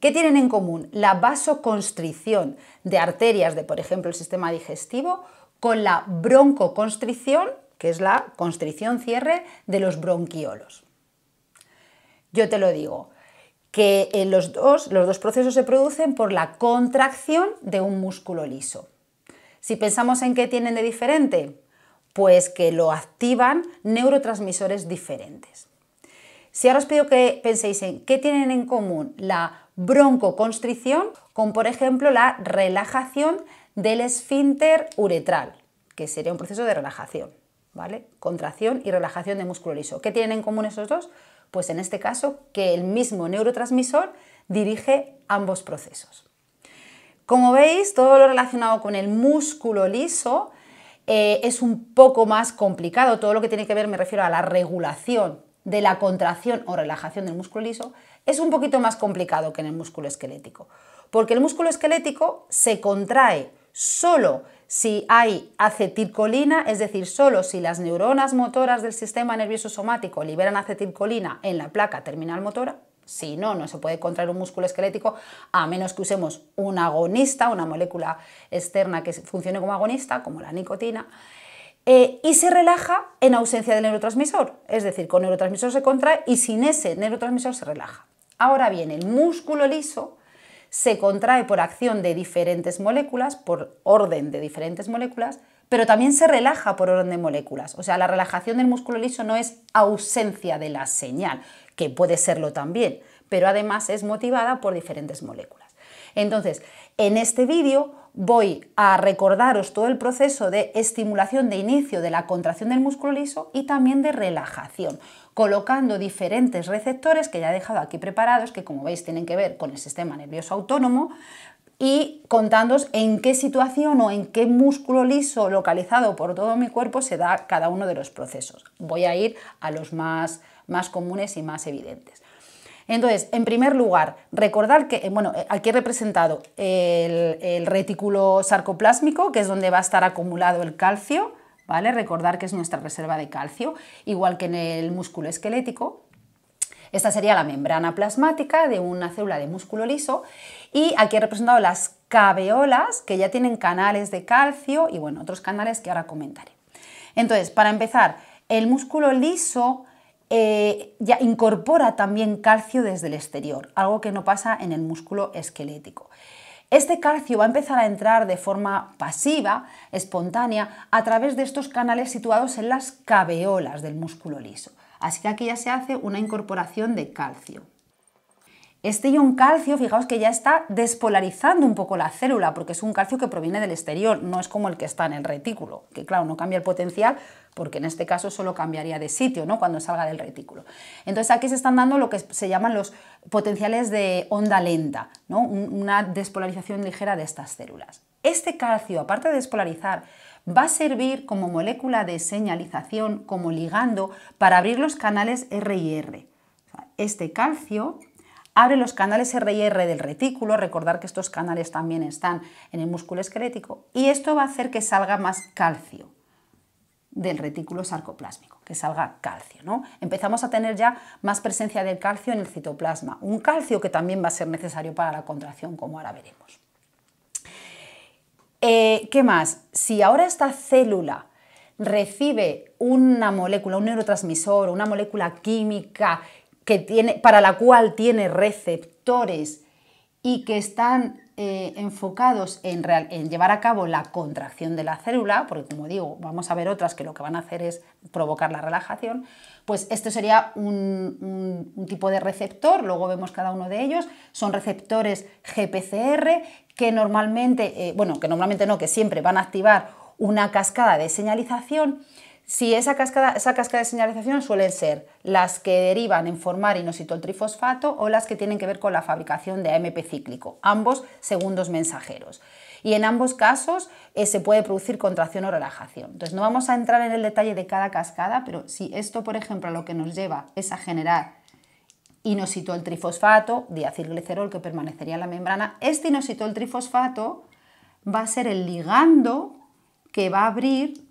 ¿Qué tienen en común la vasoconstricción de arterias de, por ejemplo, el sistema digestivo con la broncoconstricción, que es la constricción cierre de los bronquiolos? Yo te lo digo, que en los, dos, los dos procesos se producen por la contracción de un músculo liso. Si pensamos en qué tienen de diferente, pues que lo activan neurotransmisores diferentes. Si ahora os pido que penséis en qué tienen en común la broncoconstricción con, por ejemplo, la relajación del esfínter uretral, que sería un proceso de relajación, ¿vale? Contracción y relajación de músculo liso. ¿Qué tienen en común esos dos? Pues en este caso que el mismo neurotransmisor dirige ambos procesos. Como veis, todo lo relacionado con el músculo liso eh, es un poco más complicado. Todo lo que tiene que ver, me refiero a la regulación de la contracción o relajación del músculo liso, es un poquito más complicado que en el músculo esquelético, porque el músculo esquelético se contrae solo si hay acetilcolina, es decir, solo si las neuronas motoras del sistema nervioso somático liberan acetilcolina en la placa terminal motora, si no, no se puede contraer un músculo esquelético a menos que usemos un agonista, una molécula externa que funcione como agonista, como la nicotina, eh, y se relaja en ausencia del neurotransmisor, es decir, con neurotransmisor se contrae y sin ese neurotransmisor se relaja. Ahora bien, el músculo liso se contrae por acción de diferentes moléculas, por orden de diferentes moléculas, pero también se relaja por orden de moléculas. O sea, la relajación del músculo liso no es ausencia de la señal, que puede serlo también, pero además es motivada por diferentes moléculas. Entonces, en este vídeo voy a recordaros todo el proceso de estimulación de inicio de la contracción del músculo liso y también de relajación colocando diferentes receptores que ya he dejado aquí preparados, que como veis tienen que ver con el sistema nervioso autónomo, y contándos en qué situación o en qué músculo liso localizado por todo mi cuerpo se da cada uno de los procesos. Voy a ir a los más, comunes y más evidentes. Entonces, en primer lugar, recordar que, eh, bueno, eh, aquí he representado el, el, retículo sarcoplásmico, que es donde va a estar acumulado el calcio, ¿vale? Recordar que es nuestra reserva de calcio, igual que en el músculo esquelético. Esta sería la membrana plasmática de una célula de músculo liso y aquí he representado las caveolas que ya tienen canales de calcio y bueno, otros canales que ahora comentaré. Entonces, para empezar, el músculo liso eh, ya incorpora también calcio desde el exterior, algo que no pasa en el músculo esquelético. Este calcio va a empezar a entrar de forma pasiva, espontánea, a través de estos canales situados en las caveolas del músculo liso. Así que aquí ya se hace una incorporación de calcio. Este ion calcio, fijaos que ya está despolarizando un poco la célula, porque es un calcio que proviene del exterior, no es como el que está en el retículo, que claro, no cambia el potencial, porque en este caso solo cambiaría de sitio, ¿no? Cuando salga del retículo. Entonces aquí se están dando lo que se llaman los potenciales de onda lenta, ¿no? Una despolarización ligera de estas células. Este calcio, aparte de despolarizar, va a servir como molécula de señalización, como ligando, para abrir los canales R y R. Este calcio abre los canales R del retículo, recordar que estos canales también están en el músculo esquelético, y esto va a hacer que salga más calcio del retículo sarcoplásmico, que salga calcio. ¿no? Empezamos a tener ya más presencia del calcio en el citoplasma, un calcio que también va a ser necesario para la contracción, como ahora veremos. Eh, ¿Qué más? Si ahora esta célula recibe una molécula, un neurotransmisor, una molécula química para la cual tiene receptores y que están eh, enfocados en, llevar a cabo la contracción de la célula, porque como digo, vamos a ver otras que lo que van a hacer es provocar la relajación, pues esto sería un, tipo de receptor, luego vemos cada uno de ellos, son receptores GPCR que normalmente, eh, bueno, que normalmente no, que siempre van a activar una cascada de señalización si esa cascada, esa cascada de señalización suelen ser las que derivan en formar inositol-trifosfato o las que tienen que ver con la fabricación de AMP cíclico, ambos segundos mensajeros. Y en ambos casos eh, se puede producir contracción o relajación. Entonces no vamos a entrar en el detalle de cada cascada, pero si esto, por ejemplo, lo que nos lleva es a generar inositol trifosfato, diacilglicerol que permanecería en la membrana, este inositol trifosfato va a ser el ligando que va a abrir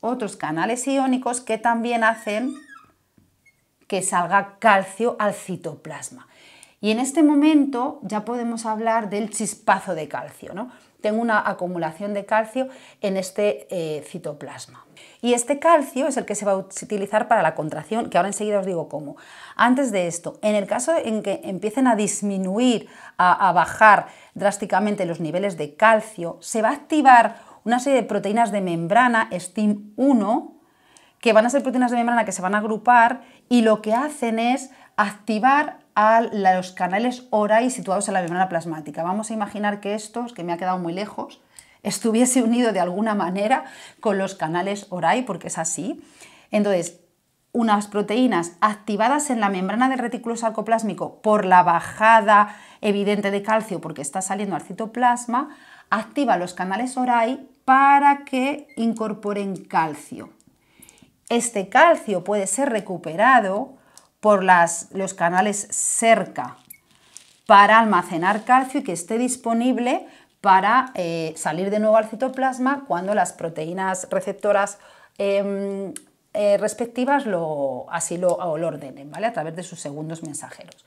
otros canales iónicos que también hacen que salga calcio al citoplasma. Y en este momento ya podemos hablar del chispazo de calcio. ¿no? Tengo una acumulación de calcio en este eh, citoplasma. Y este calcio es el que se va a utilizar para la contracción, que ahora enseguida os digo cómo. Antes de esto, en el caso en que empiecen a disminuir, a bajar drásticamente los niveles de calcio, se va a activar una serie de proteínas de membrana, STIM1, que van a ser proteínas de membrana que se van a agrupar y lo que hacen es activar a los canales orai situados en la membrana plasmática. Vamos a imaginar que estos, que me ha quedado muy lejos, estuviese unido de alguna manera con los canales ORAI, porque es así. Entonces, unas proteínas activadas en la membrana del retículo sarcoplásmico por la bajada evidente de calcio, porque está saliendo al citoplasma, activa los canales ORAI para que incorporen calcio. Este calcio puede ser recuperado por los canales cerca para almacenar calcio y que esté disponible para eh, salir de nuevo al citoplasma cuando las proteínas receptoras em, eh, respectivas lo, lo ordenen, ¿vale? A través de sus segundos mensajeros.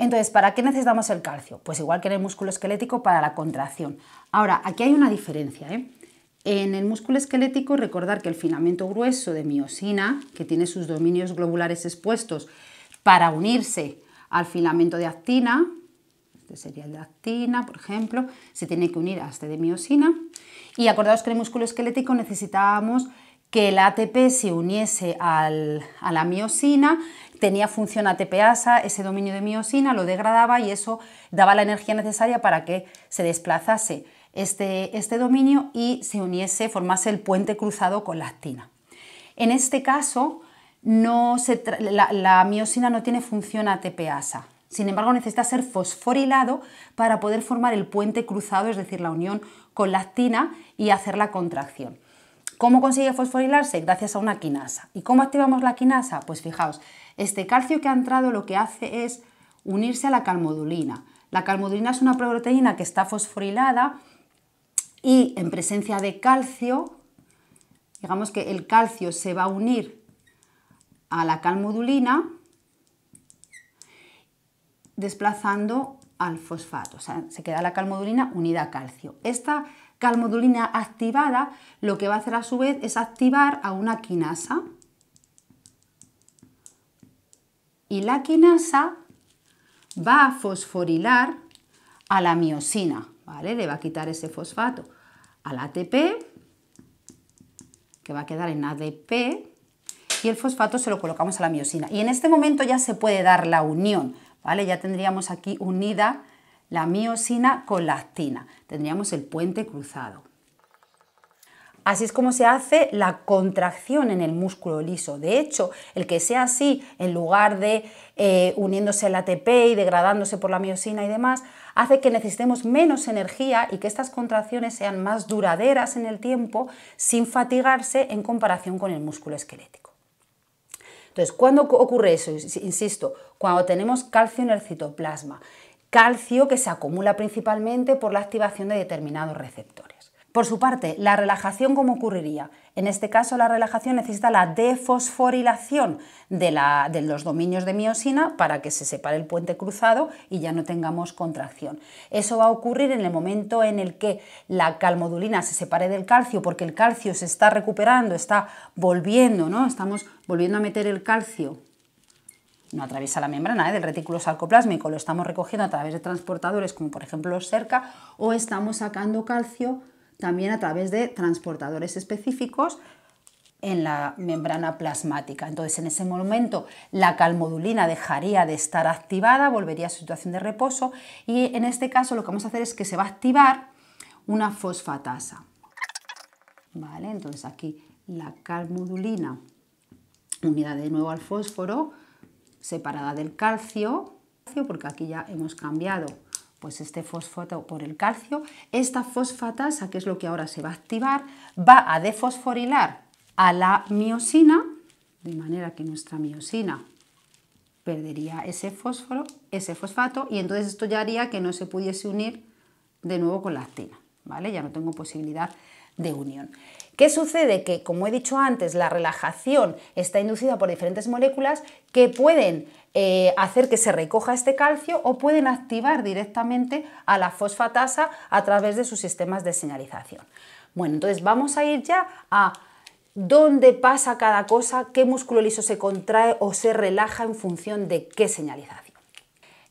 Entonces, ¿para qué necesitamos el calcio? Pues igual que en el músculo esquelético, para la contracción. Ahora, aquí hay una diferencia. ¿eh? En el músculo esquelético, recordar que el filamento grueso de miosina, que tiene sus dominios globulares expuestos para unirse al filamento de actina, este sería el de actina, por ejemplo, se tiene que unir a este de miosina. Y acordaos que en el músculo esquelético necesitábamos que el ATP se uniese a la miosina tenía función ATPasa, ese dominio de miosina lo degradaba y eso daba la energía necesaria para que se desplazase este, este dominio y se uniese, formase el puente cruzado con la actina. En este caso, la, la, miosina no tiene función ATPasa. Sin embargo, necesita ser fosforilado para poder formar el puente cruzado, es decir, la unión con la actina y hacer la contracción. ¿Cómo consigue fosforilarse? Gracias a una quinasa. ¿Y cómo activamos la quinasa? Pues fijaos, este calcio que ha entrado lo que hace es unirse a la calmodulina. La calmodulina es una proteína que está fosforilada y en presencia de calcio, digamos que el calcio se va a unir a la calmodulina desplazando al fosfato, o sea, se queda la calmodulina unida a calcio. Esta calmodulina activada lo que va a hacer a su vez es activar a una quinasa, y la quinasa va a fosforilar a la miosina, ¿vale? Le va a quitar ese fosfato al ATP, que va a quedar en ADP, y el fosfato se lo colocamos a la miosina. Y en este momento ya se puede dar la unión, ¿vale? Ya tendríamos aquí unida la miosina con la actina. Tendríamos el puente cruzado. Así es como se hace la contracción en el músculo liso. De hecho, el que sea así, en lugar de eh, uniéndose al ATP y degradándose por la miosina y demás, hace que necesitemos menos energía y que estas contracciones sean más duraderas en el tiempo sin fatigarse en comparación con el músculo esquelético. Entonces, ¿cuándo ocurre eso? Insisto, cuando tenemos calcio en el citoplasma, calcio que se acumula principalmente por la activación de determinados receptores. Por su parte, la relajación, ¿cómo ocurriría? En este caso, la relajación necesita la defosforilación de, los dominios de miosina para que se separe el puente cruzado y ya no tengamos contracción. Eso va a ocurrir en el momento en el que la calmodulina se separe del calcio, porque el calcio se está recuperando, está volviendo, ¿no? Estamos volviendo a meter el calcio no atraviesa la membrana ¿eh? del retículo sarcoplasmico, lo estamos recogiendo a través de transportadores como por ejemplo cerca o estamos sacando calcio también a través de transportadores específicos en la membrana plasmática. Entonces, en ese momento, la calmodulina dejaría de estar activada, volvería a su situación de reposo y en este caso lo que vamos a hacer es que se va a activar una fosfatasa. ¿Vale? Entonces, aquí la calmodulina unida de nuevo al fósforo, separada del calcio, porque aquí ya hemos cambiado pues este fosfato por el calcio, esta fosfatasa, que es lo que ahora se va a activar, va a defosforilar a la miosina, de manera que nuestra miosina perdería ese fósforo, ese fosfato, y entonces esto ya haría que no se pudiese unir de nuevo con la actina, ¿vale? Ya no tengo posibilidad de unión. ¿Qué sucede? Que, como he dicho antes, la relajación está inducida por diferentes moléculas que pueden eh, hacer que se recoja este calcio o pueden activar directamente a la fosfatasa a través de sus sistemas de señalización. Bueno, entonces vamos a ir ya a dónde pasa cada cosa, qué músculo liso se contrae o se relaja en función de qué señalización.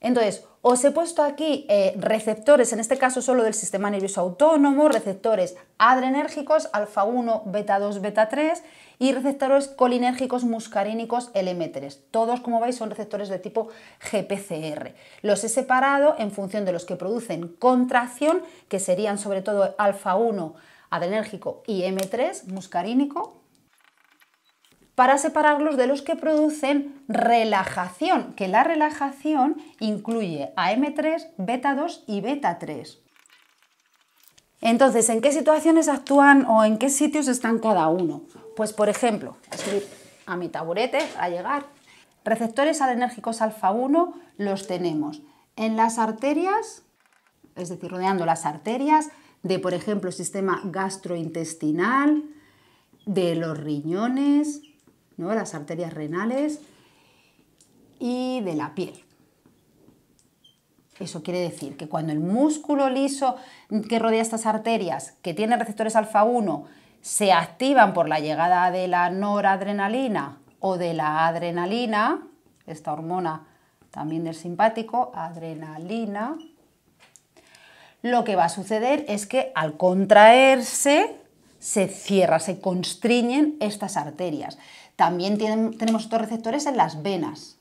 Entonces, os he puesto aquí eh, receptores, en este caso solo del sistema nervioso autónomo, receptores adrenérgicos, alfa 1, beta 2, beta 3 y receptores colinérgicos muscarínicos LM3. Todos, como veis, son receptores de tipo GPCR. Los he separado en función de los que producen contracción, que serían sobre todo alfa 1 adrenérgico y M3 muscarínico, para separarlos de los que producen relajación, que la relajación incluye AM3, beta 2 y beta 3. Entonces, ¿en qué situaciones actúan o en qué sitios están cada uno? Pues, por ejemplo, a mi taburete a llegar. Receptores adrenérgicos alfa 1 los tenemos en las arterias, es decir, rodeando las arterias de, por ejemplo, el sistema gastrointestinal, de los riñones, ¿no? las arterias renales y de la piel. Eso quiere decir que cuando el músculo liso que rodea estas arterias, que tiene receptores alfa 1, se activan por la llegada de la noradrenalina o de la adrenalina, esta hormona también del simpático, adrenalina, lo que va a suceder es que al contraerse se cierra, se constriñen estas arterias. También tenemos otros receptores en las venas,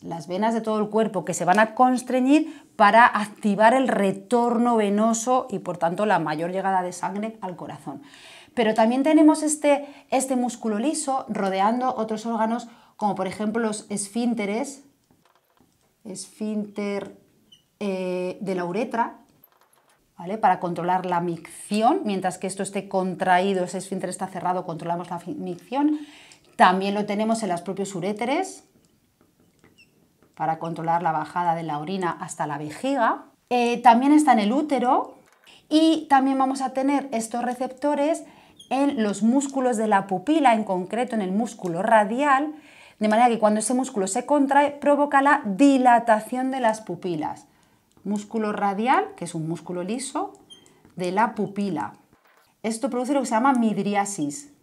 las venas de todo el cuerpo que se van a constreñir para activar el retorno venoso y por tanto la mayor llegada de sangre al corazón. Pero también tenemos este, este músculo liso rodeando otros órganos como por ejemplo los esfínteres, esfínter eh, de la uretra, para controlar la micción, mientras que esto esté contraído, ese esfínter está cerrado, controlamos la micción. También lo tenemos en los propios uréteres, para controlar la bajada de la orina hasta la vejiga. Eh, también está en el útero y también vamos a tener estos receptores en los músculos de la pupila, en concreto en el músculo radial, de manera que cuando ese músculo se contrae provoca la dilatación de las pupilas músculo radial, que es un músculo liso, de la pupila. Esto produce lo que se llama midriasis,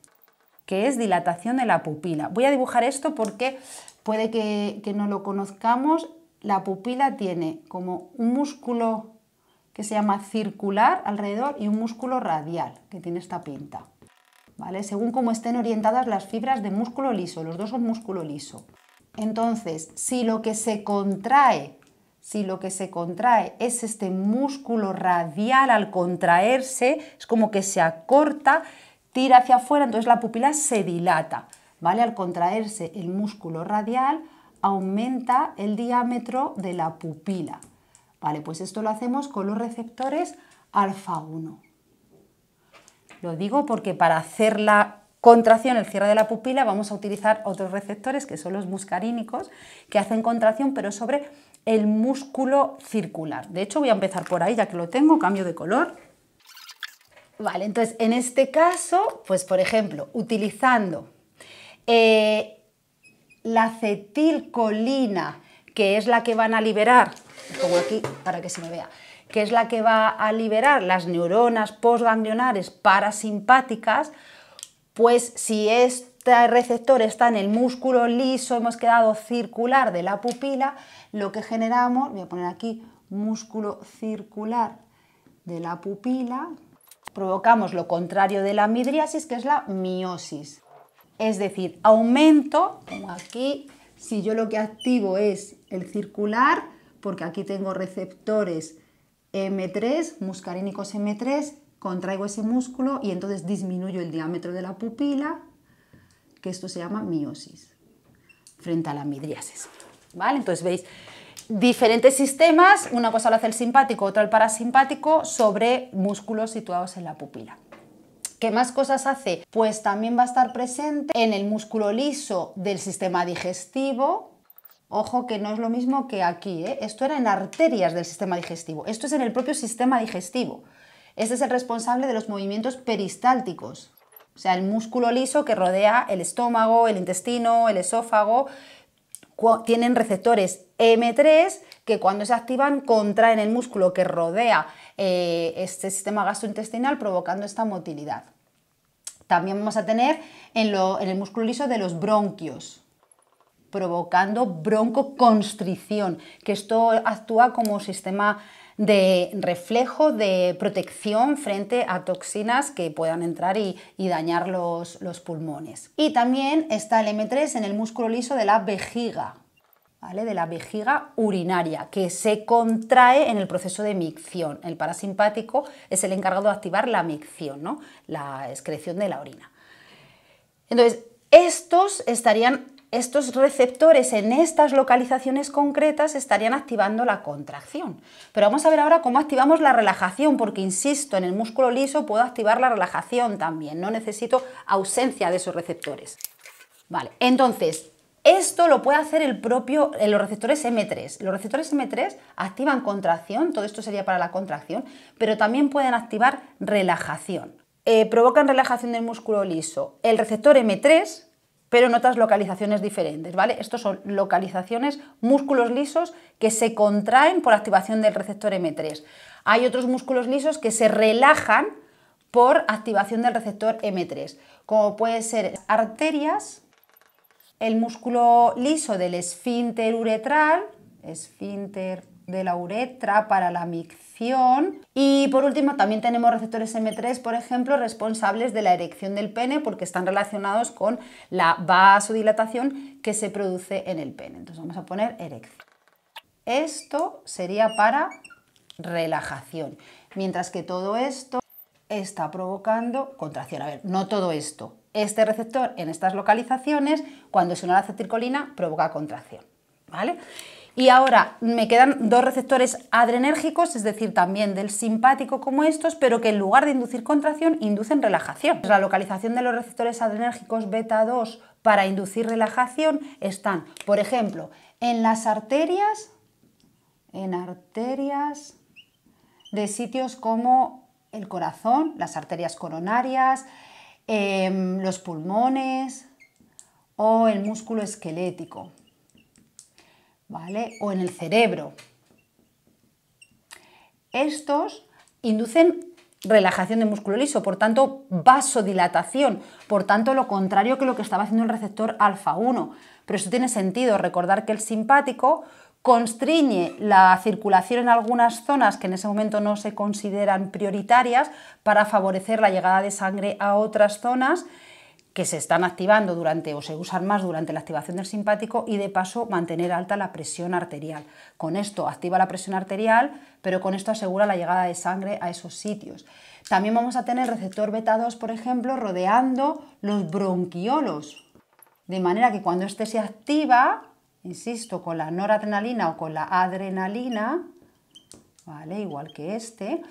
que es dilatación de la pupila. Voy a dibujar esto porque puede que, no lo conozcamos. La pupila tiene como un músculo que se llama circular alrededor y un músculo radial que tiene esta pinta. ¿Vale? Según cómo estén orientadas las fibras de músculo liso, los dos son músculo liso. Entonces, si lo que se contrae si lo que se contrae es este músculo radial al contraerse, es como que se acorta, tira hacia afuera, entonces la pupila se dilata, ¿vale? Al contraerse el músculo radial aumenta el diámetro de la pupila. Vale, pues esto lo hacemos con los receptores alfa 1. Lo digo porque para hacer la contracción, el cierre de la pupila, vamos a utilizar otros receptores que son los muscarínicos, que hacen contracción pero sobre el músculo circular. De hecho, voy a empezar por ahí, ya que lo tengo, cambio de color. Vale, entonces en este caso, pues por ejemplo, utilizando eh, la acetilcolina, que es la que van a liberar, pongo aquí para que se me vea, que es la que va a liberar las neuronas postganglionares parasimpáticas, pues si es este receptor está en el músculo liso, hemos quedado circular de la pupila, lo que generamos, voy a poner aquí músculo circular de la pupila, provocamos lo contrario de la midriasis, que es la miosis. Es decir, aumento, como aquí, si yo lo que activo es el circular, porque aquí tengo receptores M3, muscarínicos M3, contraigo ese músculo y entonces disminuyo el diámetro de la pupila, que esto se llama miosis, frente a la midriasis. Entonces veis diferentes sistemas, una cosa lo hace el simpático, otra el parasimpático, sobre músculos situados en la pupila. ¿Qué más cosas hace? Pues también va a estar presente en el músculo liso del sistema digestivo. Ojo que no es lo mismo que aquí, ¿eh? esto era en arterias del sistema digestivo, esto es en el propio sistema digestivo. Este es el responsable de los movimientos peristálticos, o sea, el músculo liso que rodea el estómago, el intestino, el esófago, tienen receptores M3 que cuando se activan contraen el músculo que rodea eh, este sistema gastrointestinal provocando esta motilidad. También vamos a tener en, en el músculo liso de los bronquios, provocando broncoconstricción, que esto actúa como sistema de reflejo, de protección frente a toxinas que puedan entrar y, dañar los, pulmones. Y también está el M3 en el músculo liso de la vejiga, de la vejiga urinaria, que se contrae en el proceso de micción. El parasimpático es el encargado de activar la micción, ¿no? la excreción de la orina. Entonces, estos estarían estos receptores en estas localizaciones concretas estarían activando la contracción. Pero vamos a ver ahora cómo activamos la relajación, porque insisto, en el músculo liso puedo activar la relajación también, no necesito ausencia de esos receptores. Vale, entonces, esto lo puede hacer el propio, eh, los receptores M3. Los receptores M3 activan contracción, todo esto sería para la contracción, pero también pueden activar relajación. Eh, provocan relajación del músculo liso. El receptor M3, pero en otras localizaciones diferentes, ¿vale? Estos son localizaciones, músculos lisos que se contraen por activación del receptor M3. Hay otros músculos lisos que se relajan por activación del receptor M3, como pueden ser arterias, el músculo liso del esfínter uretral, esfínter de la uretra para la micción. Y por último, también tenemos receptores M3, por ejemplo, responsables de la erección del pene porque están relacionados con la vasodilatación que se produce en el pene. Entonces vamos a poner erección. Esto sería para relajación, mientras que todo esto está provocando contracción. A ver, no todo esto. Este receptor en estas localizaciones, cuando se una acetilcolina, provoca contracción. ¿Vale? Y ahora me quedan dos receptores adrenérgicos, es decir, también del simpático como estos, pero que en lugar de inducir contracción, inducen relajación. La localización de los receptores adrenérgicos beta 2 para inducir relajación están, por ejemplo, en las arterias, en arterias de sitios como el corazón, las arterias coronarias, em, los pulmones o el músculo esquelético. O en el cerebro. Estos inducen relajación de músculo liso, por tanto vasodilatación, por tanto lo contrario que lo que estaba haciendo el receptor alfa 1. Pero eso tiene sentido, recordar que el simpático constriñe la circulación en algunas zonas que en ese momento no se consideran prioritarias para favorecer la llegada de sangre a otras zonas que se están activando durante o se usan más durante la activación del simpático y de paso mantener alta la presión arterial. Con esto activa la presión arterial, pero con esto asegura la llegada de sangre a esos sitios. También vamos a tener receptor beta 2, por ejemplo, rodeando los bronquiolos, de manera que cuando este se activa, insisto, con la noradrenalina o con la adrenalina, ¿vale? igual que este,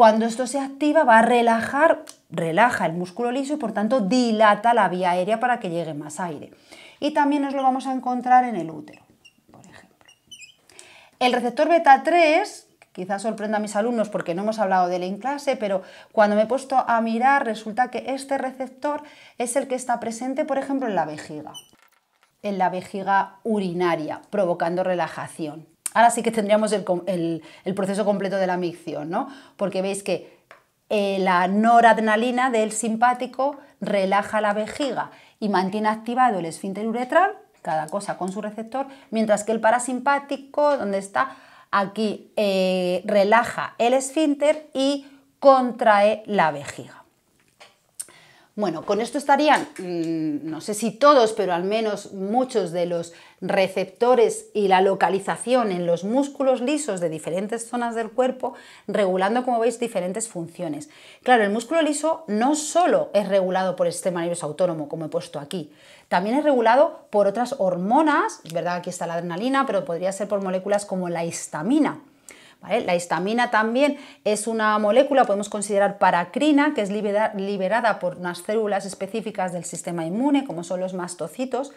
cuando esto se activa va a relajar, relaja el músculo liso y por tanto dilata la vía aérea para que llegue más aire. Y también nos lo vamos a encontrar en el útero, por ejemplo. El receptor beta 3, quizás sorprenda a mis alumnos porque no hemos hablado de él en clase, pero cuando me he puesto a mirar resulta que este receptor es el que está presente, por ejemplo, en la vejiga, en la vejiga urinaria, provocando relajación ahora sí que tendríamos el, proceso completo de la micción, ¿no? Porque veis que eh, la noradrenalina del simpático relaja la vejiga y mantiene activado el esfínter uretral, cada cosa con su receptor, mientras que el parasimpático, donde está, aquí eh, relaja el esfínter y contrae la vejiga. Bueno, con esto estarían, mm, no sé si todos, pero al menos muchos de los receptores y la localización en los músculos lisos de diferentes zonas del cuerpo, regulando, como veis, diferentes funciones. Claro, el músculo liso no solo es regulado por el sistema nervioso autónomo, como he puesto aquí, también es regulado por otras hormonas, ¿verdad? Aquí está la adrenalina, pero podría ser por moléculas como la histamina. La histamina también es una molécula, podemos considerar paracrina, que es liberada por unas células específicas del sistema inmune, como son los mastocitos,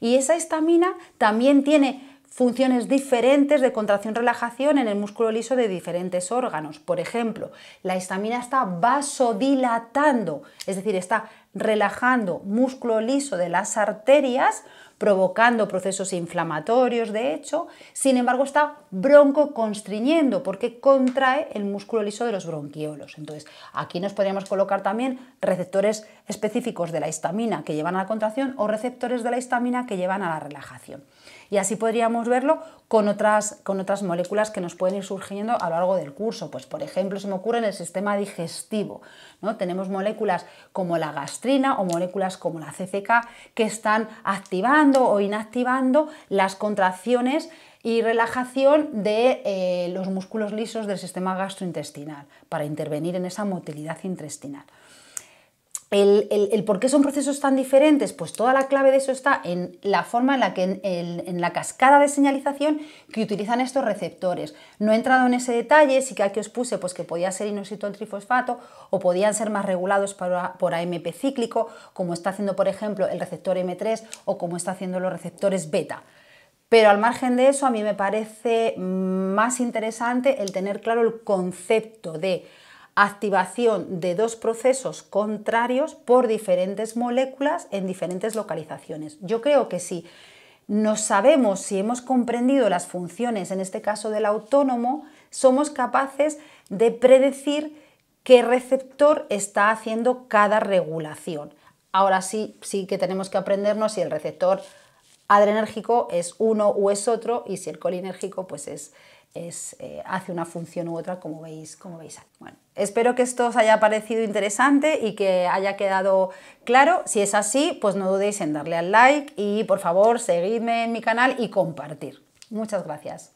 y esa histamina también tiene funciones diferentes de contracción-relajación en el músculo liso de diferentes órganos. Por ejemplo, la histamina está vasodilatando, es decir, está relajando músculo liso de las arterias, provocando procesos inflamatorios, de hecho, sin embargo está broncoconstriñendo porque contrae el músculo liso de los bronquiolos. Entonces, aquí nos podríamos colocar también receptores específicos de la histamina que llevan a la contracción o receptores de la histamina que llevan a la relajación. Y así podríamos verlo con otras, moléculas que nos pueden ir surgiendo a lo largo del curso. Pues por ejemplo, se me ocurre en el sistema digestivo. ¿no? Tenemos moléculas como la gastrina o moléculas como la CCK que están activando o inactivando las contracciones y relajación de eh, los músculos lisos del sistema gastrointestinal para intervenir en esa motilidad intestinal. El, por qué son procesos tan diferentes, pues toda la clave de eso está en la forma en la que en, la cascada de señalización que utilizan estos receptores. No he entrado en ese detalle, sí que aquí os puse pues que podía ser inositol trifosfato o podían ser más regulados por, por AMP cíclico, como está haciendo por ejemplo el receptor M3 o como está haciendo los receptores beta. Pero al margen de eso, a mí me parece más interesante el tener claro el concepto de activación de dos procesos contrarios por diferentes moléculas en diferentes localizaciones. Yo creo que si nos sabemos, si hemos comprendido las funciones, en este caso del autónomo, somos capaces de predecir qué receptor está haciendo cada regulación. Ahora sí, sí que tenemos que aprendernos si el receptor adrenérgico es uno o es otro y si el colinérgico pues es es, eh, hace una función u otra, como veis, como veis Bueno, espero que esto os haya parecido interesante y que haya quedado claro. Si es así, pues no dudéis en darle al like y por favor seguidme en mi canal y compartir. Muchas gracias.